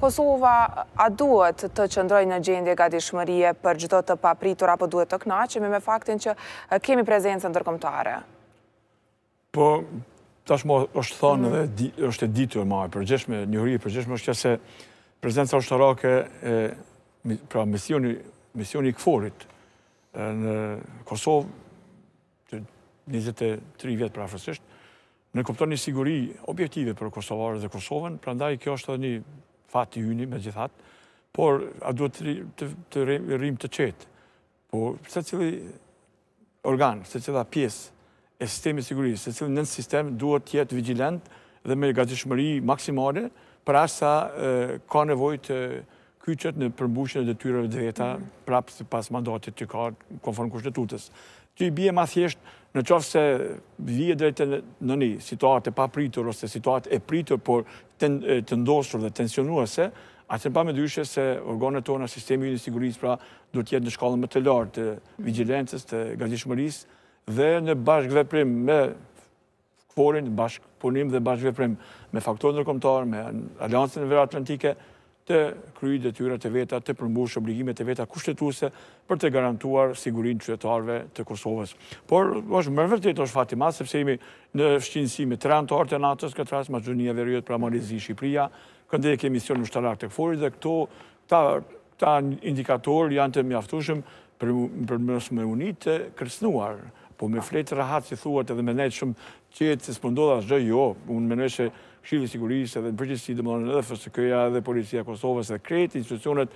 Kosova, a duhet të qëndrojnë në gjendje ga dishmërie për gjithot të papritur apo duhet të knaqemi me faktin që kemi prezencën tërkomtare? Po, tashmo është thonë dhe është e ditur ma e përgjeshme, një e përgjeshme është që se është a ushtarake pra misioni misioni i këforit në Kosovë të 23 vjetë prafërësisht, në këptoni siguri objektive për Kosovarë dhe Kosovën, pra ndaj kjo është dhe një fati yni me gjithat, por a duhet të, të, rrim të qetë. Po, se cili organ, se cila pjesë e sistemi sigurisë, se cili nën sistem duhet të jetë vigilant dhe me gazishmëri maksimale, pra asa ka nevoj të, kyqet në përmbushin e të tyreve dhe veta mhm. prapë pas mandatit që ka konform kushtetutës. Që i bje ma thjesht në qofë se vje drejtë në një situatë e pa pritur ose situatë e pritur, por të ndosur dhe tensionuase, a pa me dyshe se organet tona, sistemi një siguris, pra do tjetë në shkallën më të lartë të mhm. vigilencës, të gazishmëris, dhe në bashkë veprim me forin, bashkë punim dhe bashkë veprim me faktorën nërkomtar, me aliancën e vera atlantike, të kryjit detyre të veta, të përmbush obligime të veta kushtetuse për të garantuar sigurin qytetarve të Kosovës. Por, është mërë vërtet është fatima, sepse imi në shqinësi me të rëndë të natës, këtë rrasë ma gjënjë e verjet pra Marizi Shqipria, këndë e kemi sionë në shtarak të këfori dhe këto, këta indikatorë janë të mjaftushëm për mësë me unit të Po me fletë rahat, si thuat, edhe me nejtë shumë qëtë, se së është gjë, jo, unë menoj që i Sigurisë edhe në përgjithësi dhe më dhe në edhe fësë këja edhe Policia Kosovës dhe kretë institucionet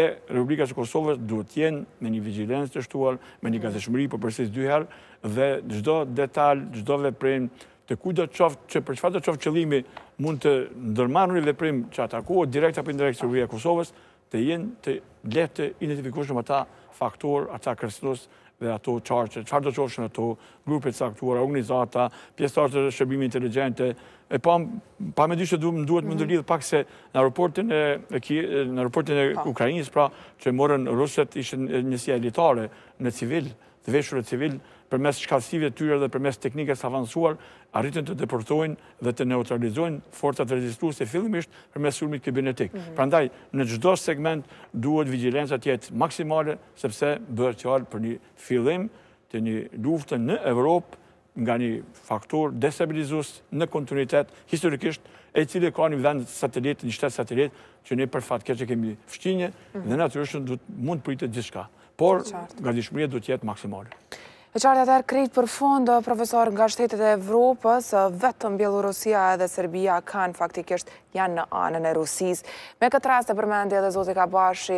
e Republikës Kosovës duhet tjenë me një vigilens të shtuar, me një gazeshëmëri për po përsis dyherë dhe gjdo detalë, gjdo veprim të ku do qoftë që për qëfa do qoftë qëllimi mund të ndërmanu i veprim që atakuo direkt apë indirekt Kosovës, dhe jenë të letë të identifikushëm ata faktor, ata kërstinus dhe ato qarqë, qarqë do qoshën ato, grupet saktuar, organizata, pjesëtarë të shërbimi inteligente, e pa me dy që duhet më duhet më ndërlidhë pak se në aeroportin e në aeroportin e po. Ukrajinës, pra që morën rusët ishën njësia elitare në civil, të veshurët civil, për mes shkasive të tyre dhe për mes teknikës avansuar, arritën të deportojnë dhe të neutralizojnë forcat rezistuse fillimisht për mes surmit kibinetik. Mhm. Pra ndaj, në gjdo segment duhet vigilenza tjetë maksimale, sepse bërë qalë për një fillim të një luftën në Evropë nga një faktor destabilizus në kontinuitet historikisht, e cilë e ka një vend satelit, një shtetë satelit, që ne për fatke që kemi fështinje, dhe mhm. natyrështë mund pritë të gjithka. Por, nga dishmërje du tjetë maksimale. E qartë atër krejt për fundë, profesor nga shtetet e Evropës, vetëm Bielorusia dhe Serbia kanë faktikisht janë në anën e Rusis. Me këtë rast e përmendje dhe Zotika Bashi,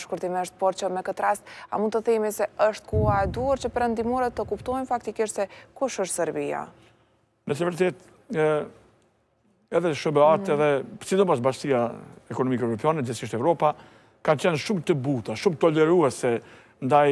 shkurtimesht, por që me këtë rast a mund të themi se është kua e duar që përëndimurët të kuptojnë faktikisht se kush është Serbia? Në se vërtet, edhe atë, mm. edhe, si do mos bashkësia ekonomikë Evropionë, gjithështë Evropa, ka qenë shumë të buta, shumë toleruese ndaj